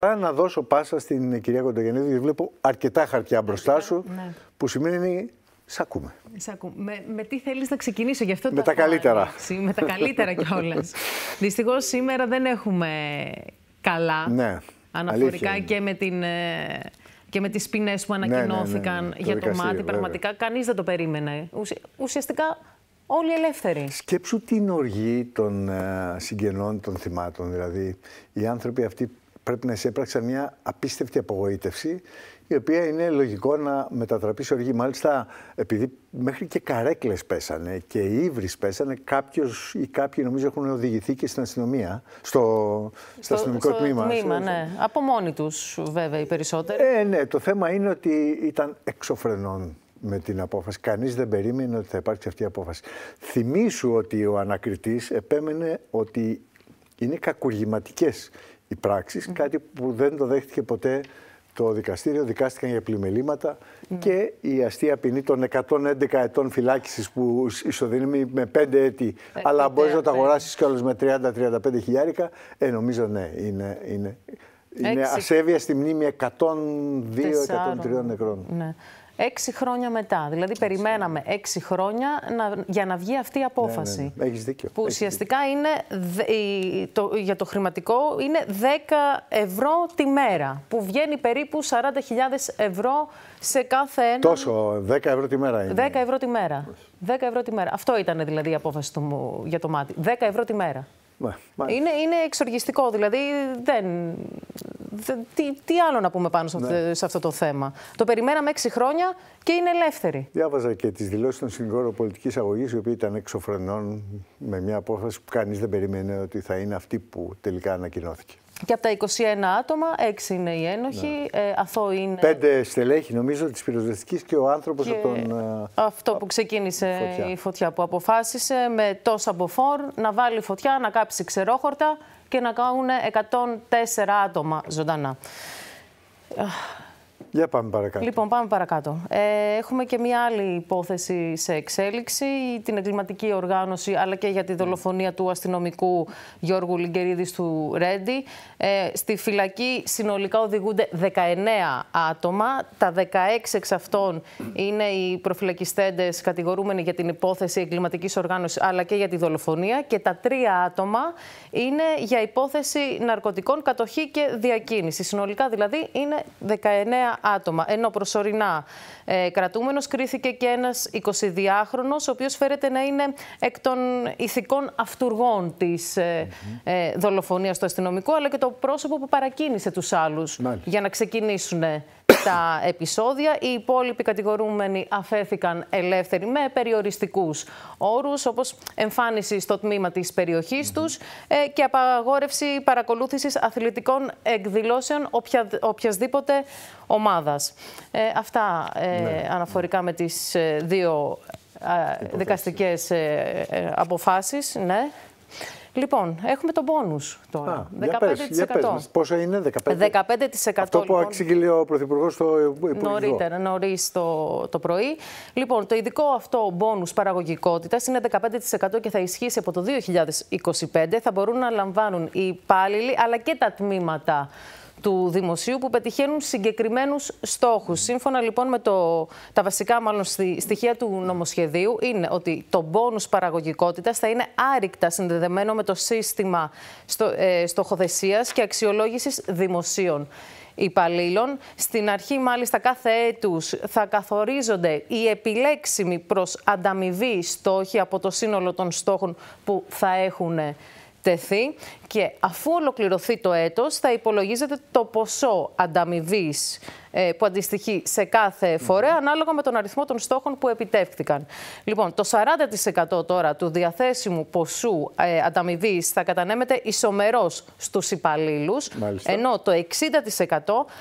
Άρα να δώσω πάσα στην κυρία Κοντογεννίδη, γιατί βλέπω αρκετά χαρτιά μπροστά σου, ναι. που σημαίνει Σ' ακούμε. Σ ακούμε. Με, τι θέλεις να ξεκινήσω γι' αυτό. Με τα, καλύτερα. με τα καλύτερα κιόλας. Δυστυχώς σήμερα δεν έχουμε καλά. Ναι. Αναφορικά και με, την, ε, και με τις ποινές που ναι, ναι, ανακοινώθηκαν για το, μάτι. Πραγματικά κανείς δεν το περίμενε. Ουσιαστικά όλοι ελεύθεροι. Σκέψου την οργή των ε, συγγενών των θυμάτων. Δηλαδή οι άνθρωποι αυτοί πρέπει να εισέπραξα μια απίστευτη απογοήτευση, η οποία είναι λογικό να μετατραπείς σε οργή. Μάλιστα, επειδή μέχρι και καρέκλες πέσανε και οι ύβρις πέσανε, κάποιος ή κάποιοι νομίζω έχουν οδηγηθεί και στην αστυνομία, στο, στο, στο αστυνομικό στο τμήμα. ναι. Από μόνοι τους, βέβαια, οι περισσότεροι. Ε, ναι, το θέμα είναι ότι ήταν εξωφρενών με την απόφαση. Κανείς δεν περίμενε ότι θα υπάρξει αυτή η απόφαση. Θυμήσου ότι ο ανακριτής επέμενε ότι είναι κακουργηματικές οι πράξεις, ναι. κάτι που δεν το δέχτηκε ποτέ το δικαστήριο, δικάστηκαν για πλημελήματα ναι. και η αστεία ποινή των 111 ετών φυλάκισης που ισοδυναμεί με 5 έτη, ε, αλλά μπορείς να το αγοράσει κιόλας με 30-35 χιλιάρικα. Ε, νομίζω ναι, είναι, είναι, είναι ασέβεια στη μνήμη 102-103 νεκρών. Ναι. Έξι χρόνια μετά. Δηλαδή, περιμένουμε περιμέναμε έξι χρόνια να, για να βγει αυτή η απόφαση. Ναι, ναι. ναι. δίκιο. Που ουσιαστικά δίκιο. είναι, το, για το χρηματικό είναι 10 ευρώ τη μέρα. Που βγαίνει περίπου 40.000 ευρώ σε κάθε ένα. Τόσο, 10 ευρώ τη μέρα είναι. 10 ευρώ τη μέρα. 10 ευρώ τη μέρα. Αυτό ήταν δηλαδή η απόφαση του, για το μάτι. 10 ευρώ τη μέρα. Ναι, είναι, είναι εξοργιστικό, δηλαδή δεν, τι, άλλο να πούμε πάνω ναι. σε, αυτό το θέμα. Το περιμέναμε έξι χρόνια και είναι ελεύθερη. Διάβαζα και τις δηλώσεις των συγχώρων πολιτικής αγωγής, οι οποίοι ήταν εξωφρενών με μια απόφαση που κανείς δεν περιμένει ότι θα είναι αυτή που τελικά ανακοινώθηκε. Και από τα 21 άτομα, 6 είναι οι ένοχοι, ναι. ε, αθώοι είναι. Πέντε στελέχη, νομίζω, της πυροσβεστικής και ο άνθρωπος από τον. Ε, αυτό που ξεκίνησε η φωτιά, που αποφάσισε με τόσα μποφόρ να βάλει φωτιά, να κάψει ξερόχορτα και να κάνουν 104 άτομα ζωντανά. Για πάμε παρακάτω. Λοιπόν, πάμε παρακάτω. Ε, έχουμε και μια άλλη υπόθεση σε εξέλιξη, την εγκληματική οργάνωση αλλά και για τη δολοφονία του αστυνομικού Γιώργου Λιγκερίδης του Ρέντι. Ε, στη φυλακή συνολικά οδηγούνται 19 άτομα. Τα 16 εξ αυτών είναι οι προφυλακιστέντες κατηγορούμενοι για την υπόθεση εγκληματικής οργάνωσης αλλά και για τη δολοφονία. Και τα τρία άτομα είναι για υπόθεση ναρκωτικών, κατοχή και διακίνηση. Συνολικά δηλαδή είναι 19 άτομα. Ενώ προσωρινά ε, κρατούμενος κρίθηκε και ένας 22χρονος, ο οποίος φέρεται να είναι εκ των ηθικών αυτούργων της ε, ε, δολοφονίας του αστυνομικού, αλλά και το πρόσωπο που παρακίνησε τους άλλους για να ξεκινήσουν τα επεισόδια. Οι υπόλοιποι κατηγορούμενοι αφέθηκαν ελεύθεροι με περιοριστικούς όρους όπως εμφάνιση στο τμήμα της περιοχής τους ε, και απαγόρευση παρακολούθησης αθλητικών εκδηλώσεων οποιασδήποτε ομάδας. Ε, αυτά ε, ναι. αναφορικά με τις δύο δικαστικές αποφάσεις. Ναι. Λοιπόν, έχουμε τον πόνου τώρα. Α, 15%. Για πες, πόσο είναι, 15%. 15%. Αυτό που λοιπόν. εξήγηλε ο Πρωθυπουργός στο Υπουργείο. Νωρίτερα, νωρίς το, το πρωί. Λοιπόν, το ειδικό αυτό μπόνους παραγωγικότητας είναι 15% και θα ισχύσει από το 2025. Θα μπορούν να λαμβάνουν οι υπάλληλοι αλλά και τα τμήματα του δημοσίου που πετυχαίνουν συγκεκριμένους στόχους. Σύμφωνα λοιπόν με το, τα βασικά μάλλον στοιχεία του νομοσχεδίου είναι ότι το μπόνους παραγωγικότητας θα είναι άρρηκτα συνδεδεμένο με το σύστημα στο, ε, στοχοθεσίας και αξιολόγησης δημοσίων υπαλλήλων. Στην αρχή μάλιστα κάθε έτους θα καθορίζονται οι επιλέξιμοι προς ανταμοιβή στόχοι από το σύνολο των στόχων που θα έχουν τεθεί και αφού ολοκληρωθεί το έτος θα υπολογίζεται το ποσό ανταμοιβής ε, που αντιστοιχεί σε κάθε φορέα, ανάλογα με τον αριθμό των στόχων που επιτεύχθηκαν. Λοιπόν, το 40% τώρα του διαθέσιμου ποσού ε, ανταμοιβής θα κατανέμεται ισομερός στους υπαλλήλους, ενώ το 60%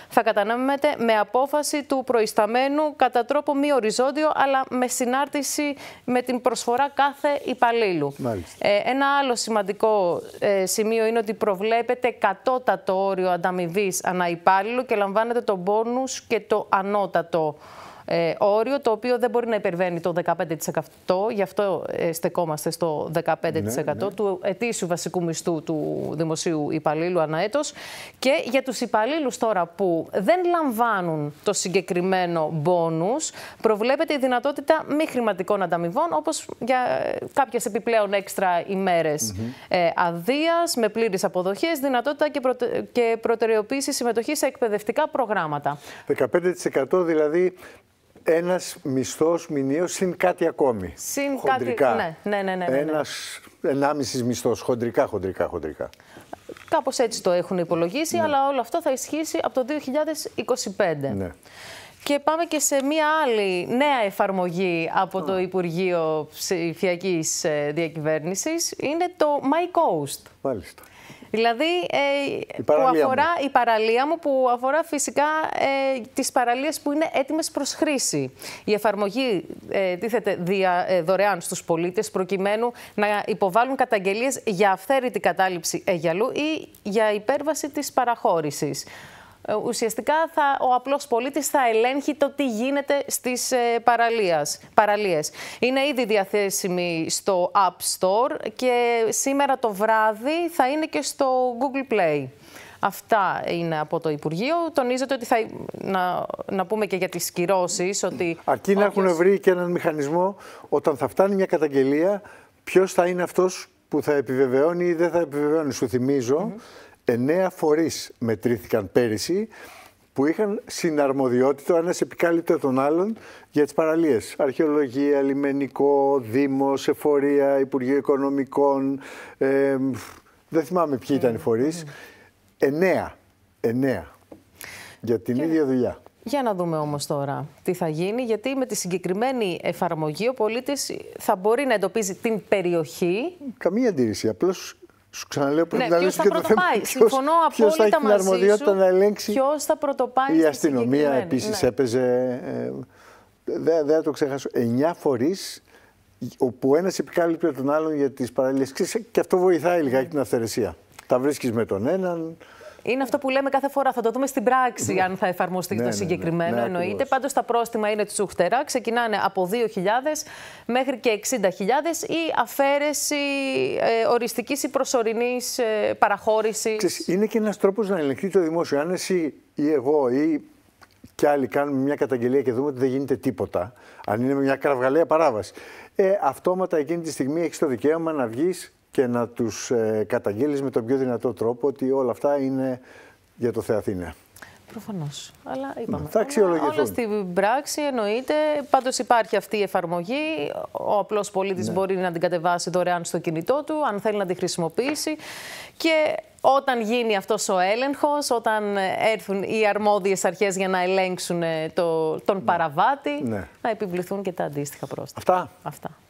θα κατανέμεται με απόφαση του προϊσταμένου κατά τρόπο μη οριζόντιο, αλλά με συνάρτηση με την προσφορά κάθε υπαλλήλου. Ε, ένα άλλο σημαντικό ε, σημείο είναι ότι προβλέπεται κατώτατο όριο ανταμοιβής ανά και λαμβάνεται τον πόνου και το ανώτατο ε, όριο, το οποίο δεν μπορεί να υπερβαίνει το 15%. Γι' αυτό ε, στεκόμαστε στο 15% ναι, ναι. του ετήσιου βασικού μισθού του δημοσίου υπαλλήλου ανά έτος. Και για τους υπαλλήλους τώρα που δεν λαμβάνουν το συγκεκριμένο μπόνους, προβλέπεται η δυνατότητα μη χρηματικών ανταμοιβών, όπως για ε, κάποιες επιπλέον έξτρα ημέρες mm αδείας, με πλήρης αποδοχές, δυνατότητα και, προτε... και προτεραιοποίηση συμμετοχής σε εκπαιδευτικά προγράμματα. 15% δηλαδή ένας μισθός μηνύος συν κάτι ακόμη. Συν χοντρικά. Κάτι, ναι ναι ναι, ναι, ναι, ναι, Ένας ενάμισης μισθός, χοντρικά, χοντρικά, χοντρικά. Κάπως έτσι το έχουν υπολογίσει, αλλά όλο αυτό θα ισχύσει από το 2025. Ναι. Και πάμε και σε μία άλλη νέα εφαρμογή από το Υπουργείο Ψηφιακής ε, Διακυβέρνησης. Είναι το My Coast. Μάλιστα. Δηλαδή, ε, η που αφορά η παραλία μου, που αφορά φυσικά ε, τις παραλίες που είναι έτοιμες προς χρήση. Η εφαρμογή ε, τίθεται δια, ε, δωρεάν στους πολίτες, προκειμένου να υποβάλουν καταγγελίες για αυθαίρετη κατάληψη αιγιαλού ή για υπέρβαση της παραχώρησης. Ε, ουσιαστικά θα, ο απλός πολίτης θα ελέγχει το τι γίνεται στις ε, παραλίες. παραλίες. Είναι ήδη διαθέσιμη στο App Store και σήμερα το βράδυ θα είναι και στο Google Play. Αυτά είναι από το Υπουργείο. Τονίζεται ότι θα. Να, να πούμε και για τις κυρώσεις. Ότι... Αρκεί να έχουν βρει και έναν μηχανισμό όταν θα φτάνει μια καταγγελία, ποιος θα είναι αυτός που θα επιβεβαιώνει ή δεν θα επιβεβαιώνει. Σου θυμίζω, εννέα φορείς μετρήθηκαν πέρυσι που είχαν συναρμοδιότητα, ένας επικάλυπτε τον άλλον για τις παραλίες. Αρχαιολογία, λιμενικό, δήμος, εφορία, Υπουργείο Οικονομικών, δεν θυμάμαι ποιοι ήταν οι φορείς. Εννέα, εννέα, για την ίδια δουλειά. Για να δούμε όμως τώρα τι θα γίνει, γιατί με τη συγκεκριμένη εφαρμογή ο πολίτης θα μπορεί να εντοπίζει την περιοχή. Καμία αντίρρηση, απλώς σου ξαναλέω πρέπει ναι, να λύσει και το θέμα. Συμφωνώ ποιος, απόλυτα ποιος μαζί σου. Να ελέγξει. Ποιος θα πρωτοπάει Η αστυνομία επίσης ναι. έπαιζε... Ε, δεν θα το ξεχάσω. Εννιά φορείς όπου ένας επικάλυπτε τον άλλον για τις παραλληλίες. Και αυτό βοηθάει λιγάκι την αυθαιρεσία. Τα βρίσκεις με τον έναν, είναι αυτό που λέμε κάθε φορά. Θα το δούμε στην πράξη, αν θα εφαρμοστεί ναι, το ναι, ναι. συγκεκριμένο. Ναι, εννοείται. Πάντως τα πρόστιμα είναι τσουχτερά. Ξεκινάνε από 2.000 μέχρι και 60.000 ή αφαίρεση ε, οριστικής ή προσωρινής ε, παραχώρησης. Είναι και ένας τρόπος να ελεγχθεί το δημόσιο. Αν εσύ ή εγώ ή κι άλλοι κάνουμε μια καταγγελία και δούμε ότι δεν γίνεται τίποτα, αν είναι μια κραυγαλαία παράβαση, ε, αυτόματα εκείνη τη στιγμή έχεις το δικαίωμα να βγεις και να τους ε, καταγγείλεις με τον πιο δυνατό τρόπο ότι όλα αυτά είναι για το Θεαθήνα. Προφανώς. Αλλά είπαμε. Θα αξιολογηθούν. Όλα στην πράξη εννοείται. Πάντως υπάρχει αυτή η εφαρμογή. Ο απλός πολίτης ναι. μπορεί να την κατεβάσει δωρεάν στο κινητό του, αν θέλει να τη χρησιμοποιήσει. Και όταν γίνει αυτός ο έλεγχος, όταν έρθουν οι αρμόδιες αρχές για να ελέγξουν ε, το, τον ναι. παραβάτη, ναι. να επιβληθούν και τα αντίστοιχα πρόστιμα. Αυτά. Αυτά.